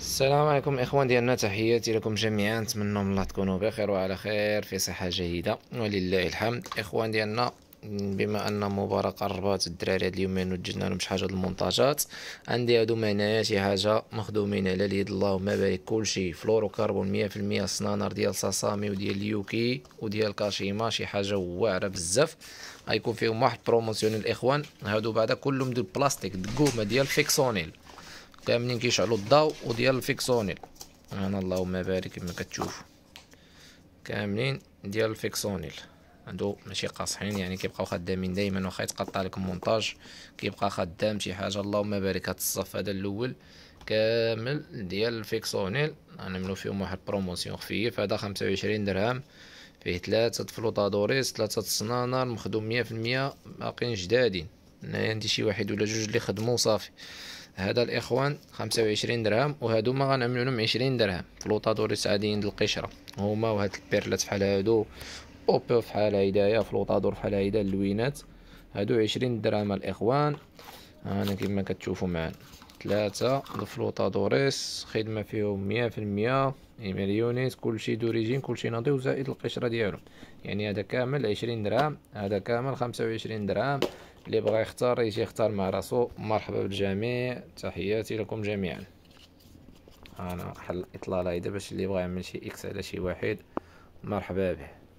السلام عليكم اخوان ديالنا تحياتي لكم جميعا نتمنى من الله تكونوا بخير وعلى خير في صحه جيده ولله الحمد اخوان ديالنا بما ان مباراة قربات الدراري هاد اليومين وتجنا لهم شي حاجه المونتاجات عندي هادو هنايا شي حاجه مخدومين على اليد وما بارك كلشي فلورو كربون 100% الصنانر ديال ساسامي وديال اليوكي وديال كاشيما شي حاجه واعره بزاف غيكون فيهم واحد بروموسيون الاخوان هادو بعدا كلهم ديال البلاستيك دقومه ديال فيكسونيل كاملين كيشعلوا الضوء وديال الفيكسونيل هنا اللهم بارك كما كتشوفوا كاملين ديال الفيكسونيل هادو ماشي قاصحين يعني كيبقاو خدامين دائما واخا يتقطع لك المونتاج كيبقى خدام شي حاجه اللهم بارك هاد الصف هذا الاول كامل ديال الفيكسونيل غنعملو فيهم واحد بروموسيون خفيف هذا 25 درهم فيه ثلاثة فلوطادوريس ثلاثة صنانر مخدوم مية في باقيين جدادين هنايا عندي شي واحد ولا جوج اللي خدمو صافي هذا الإخوان خمسة وعشرين درهم ما غنعملو لهم عشرين درهم فلوطادوريس عاديين د القشرة هما وهاد البيرلات بحال هادو اوبو فحال هدايا فلوطادور فحال هيدا اللوينات هادو عشرين درهم الإخوان هانا كيما كتشوفو معانا ثلاثة الفلوطادوريس خدمة فيهم مية في المية مليونيس كلشي دوريجين كلشي ناضي وزائد القشرة ديالهم يعني هذا كامل عشرين درهم هذا كامل خمسة وعشرين درهم اللي بغى يختار يجي يختار مع راسو مرحبا بالجميع تحياتي لكم جميعا انا حل الاطلاله هيدا باش اللي بغى يعمل شي اكس على شي واحد مرحبا به